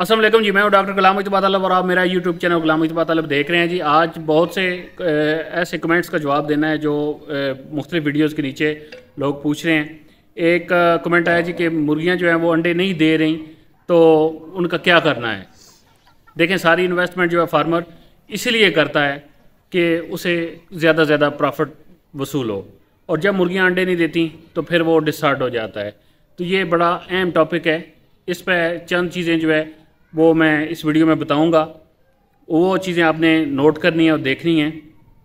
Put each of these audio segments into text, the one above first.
असलम जी मैं डॉक्टर गुलाम इतबात अलब और आप मेरा यूट्यूब चैनल गुलाम इतबात अलब देख रहे हैं जी आज बहुत से ऐसे कमेंट्स का जवाब देना है जो मुख्तलिफ वीडियोज़ के नीचे लोग पूछ रहे हैं एक कमेंट आया जी कि मुर्गियाँ जो हैं वो अंडे नहीं दे रही तो उनका क्या करना है देखें सारी इन्वेस्टमेंट जो है फार्मर इसीलिए करता है कि उसे ज़्यादा से ज़्यादा प्रॉफिट वसूल हो और जब मुर्गियाँ अंडे नहीं देती तो फिर वो डिस्टार्ट हो जाता है तो ये बड़ा अहम टॉपिक है इस पर चंद चीज़ें जो है वो मैं इस वीडियो में बताऊंगा वो चीज़ें आपने नोट करनी है और देखनी है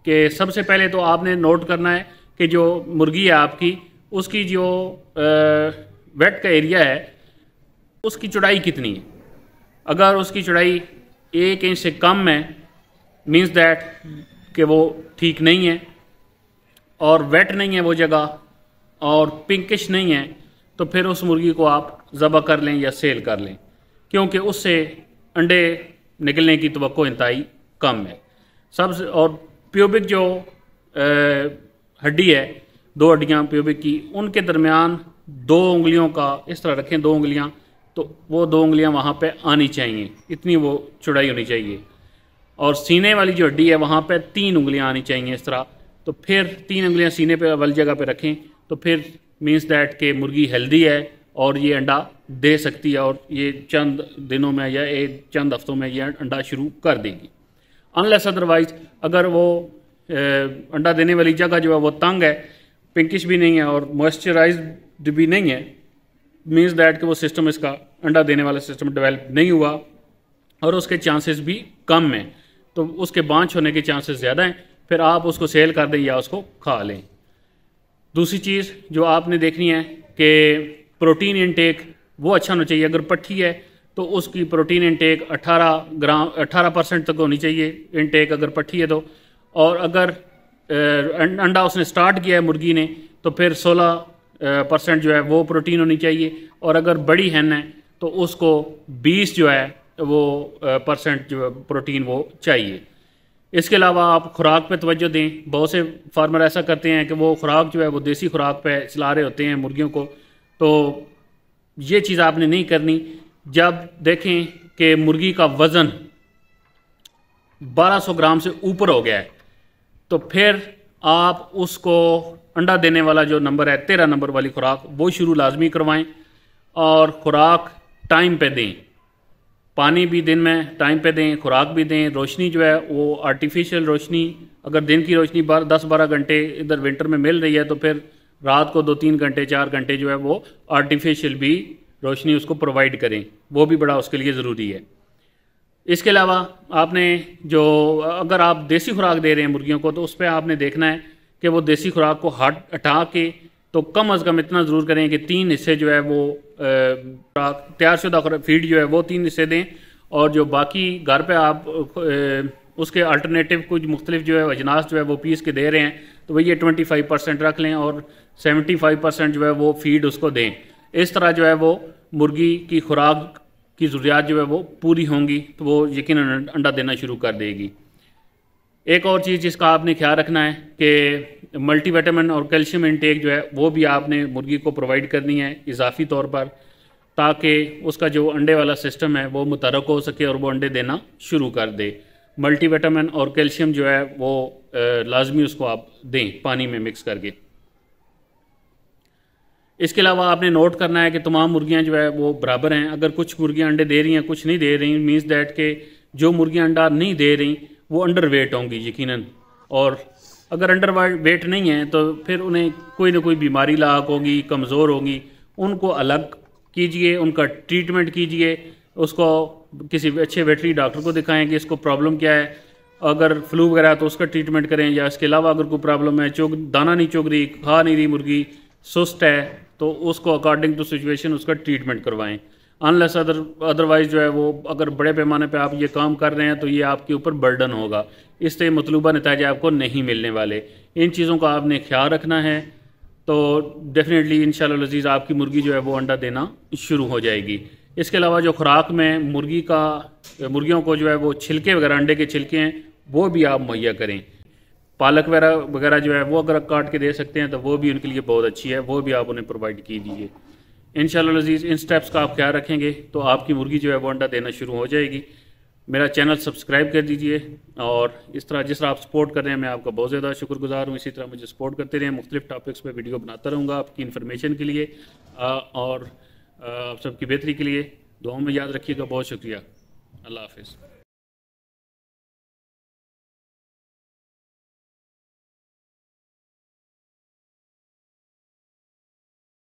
कि सबसे पहले तो आपने नोट करना है कि जो मुर्गी है आपकी उसकी जो वेट का एरिया है उसकी चौड़ाई कितनी है अगर उसकी चौड़ाई एक इंच से कम है मीन्स दैट कि वो ठीक नहीं है और वेट नहीं है वो जगह और पिंकिश नहीं है तो फिर उस मुर्गी को आप ज़बह कर लें या सेल कर लें क्योंकि उससे अंडे निकलने की तो इंतई कम है सबसे और प्योबिक जो हड्डी है दो हड्डियाँ प्योबिक की उनके दरमियान दो उंगलियों का इस तरह रखें दो उंगलियाँ तो वो दो उंगलियाँ वहाँ पे आनी चाहिए इतनी वो चुड़ाई होनी चाहिए और सीने वाली जो हड्डी है वहाँ पे तीन उंगलियाँ आनी चाहिए इस तरह तो फिर तीन उंगलियाँ सीने पे वाली जगह पे रखें तो फिर मीन्स डैट के मुर्गी हेल्दी है और ये अंडा दे सकती है और ये चंद दिनों में या एक चंद हफ्तों में ये अंडा शुरू कर देगी अनलेस अदरवाइज अगर वो अंडा देने वाली जगह जो है वो तंग है पिंकिश भी नहीं है और मॉइस्चराइज भी नहीं है मीन्स दैट कि वो सिस्टम इसका अंडा देने वाला सिस्टम डेवलप नहीं हुआ और उसके चांसेस भी कम हैं तो उसके बाँच होने के चांसेस ज़्यादा हैं फिर आप उसको सेल कर दें या उसको खा लें दूसरी चीज़ जो आपने देखनी है कि प्रोटीन इनटेक वो अच्छा होना चाहिए अगर पट्टी है तो उसकी प्रोटीन इनटेक 18 ग्राम 18 परसेंट तक होनी चाहिए इनटेक अगर पट्टी है तो और अगर अं, अंडा उसने स्टार्ट किया है मुर्गी ने तो फिर 16 परसेंट जो है वो प्रोटीन होनी चाहिए और अगर बड़ी हैन है तो उसको 20 जो है वो परसेंट जो प्रोटीन वो चाहिए इसके अलावा आप खुराक पे तवज्जो दें बहुत से फार्मर ऐसा करते हैं कि वो खुराक जो है वो देसी खुराक पे चला रहे होते हैं मुर्गियों को तो ये चीज़ आपने नहीं करनी जब देखें कि मुर्गी का वज़न 1200 ग्राम से ऊपर हो गया है तो फिर आप उसको अंडा देने वाला जो नंबर है तेरह नंबर वाली खुराक वो शुरू लाजमी करवाएं और ख़ुराक टाइम पे दें पानी भी दिन में टाइम पे दें खुराक भी दें रोशनी जो है वो आर्टिफिशियल रोशनी अगर दिन की रोशनी बार दस बारह घंटे इधर विंटर में मिल रही है तो फिर रात को दो तीन घंटे चार घंटे जो है वो आर्टिफिशियल भी रोशनी उसको प्रोवाइड करें वो भी बड़ा उसके लिए ज़रूरी है इसके अलावा आपने जो अगर आप देसी खुराक दे रहे हैं मुर्गियों को तो उस पर आपने देखना है कि वो देसी खुराक को हट हटा के तो कम अज़ कम इतना ज़रूर करें कि तीन हिस्से जो है वो खुराक तैयारशुदा फीड जो है वो तीन हिस्से दें और जो बाकी घर पे आप उसके अल्टरनेटिव कुछ मुख्तलिफ जो है अजनास जो है वो पीस के दे रहे हैं तो वही ट्वेंटी फाइव परसेंट रख लें और सेवेंटी फाइव परसेंट जो है वो फीड उसको दें इस तरह जो है वो मुर्गी की खुराक की ज़रूरियात जो है वो पूरी होंगी तो वो यकीन अंडा देना शुरू कर देगी एक और चीज़ जिसका आपने ख्याल रखना है कि मल्टीविटामिन और कैल्शियम इनटेक जो है वो भी आपने मुर्गी को प्रोवाइड करनी है इजाफी तौर पर ताकि उसका जो अंडे वाला सिस्टम है वो मुतरक हो सके और वो अंडे देना शुरू कर दे मल्टीविटामिन और कैल्शियम जो है वो लाजमी उसको आप दें पानी में मिक्स करके इसके अलावा आपने नोट करना है कि तमाम मुर्गियाँ जो है वो बराबर हैं अगर कुछ मुर्गियाँ अंडे दे रही हैं कुछ नहीं दे रही मीन्स डैट के जो मुर्गियाँ अंडा नहीं दे रही वो अंडर वेट होंगी यकीन और अगर अंडर वेट नहीं है तो फिर उन्हें कोई ना कोई बीमारी लाक होगी कमज़ोर होगी उनको अलग कीजिए उनका ट्रीटमेंट कीजिए उसको किसी अच्छे वेटरी डॉक्टर को दिखाएं कि इसको प्रॉब्लम क्या है अगर फ्लू वगैरह तो उसका ट्रीटमेंट करें या इसके अलावा अगर कोई प्रॉब्लम है चोग दाना नहीं चोग रही खा नहीं रही मुर्गी सुस्त है तो उसको अकॉर्डिंग टू सिचुएशन उसका ट्रीटमेंट करवाएं अनलेस अदर अदरवाइज़ जो है वो अगर बड़े पैमाने पे आप ये काम कर रहे हैं तो ये आपके ऊपर बर्डन होगा इससे मतलूबा नतज आपको नहीं मिलने वाले इन चीज़ों का आपने ख्याल रखना है तो डेफ़िनेटली इन शजीज आपकी मुर्गी जो है वो अंडा देना शुरू हो जाएगी इसके अलावा जो खुराक में मुर्गी का मुर्गियों को जो है वो छिलके वगैरह अंडे के छिलके हैं वो भी आप मुहैया करें पालक वगैरह वगैरह जो है वो अगर काट के दे सकते हैं तो वो भी उनके लिए बहुत अच्छी है वो भी आप उन्हें प्रोवाइड की दीजिए इन शज़ीज़ इन स्टेप्स का आप ख्याल रखेंगे तो आपकी मुर्गी जो है वो अंडा देना शुरू हो जाएगी मेरा चैनल सब्सक्राइब कर दीजिए और इस तरह जिस तरह आप सपोर्ट कर रहे हैं मैं आपका बहुत ज़्यादा शुक्रगुजार हूँ इसी तरह मुझे सपोर्ट करते रहें मुख्तलिफ टॉपिक्स पर वीडियो बनाता रहूँगा आपकी इन्फॉर्मेशन के लिए और आप सबकी बेहतरी के लिए दुआओं में याद रखिएगा बहुत शुक्रिया अल्लाह हाफिज़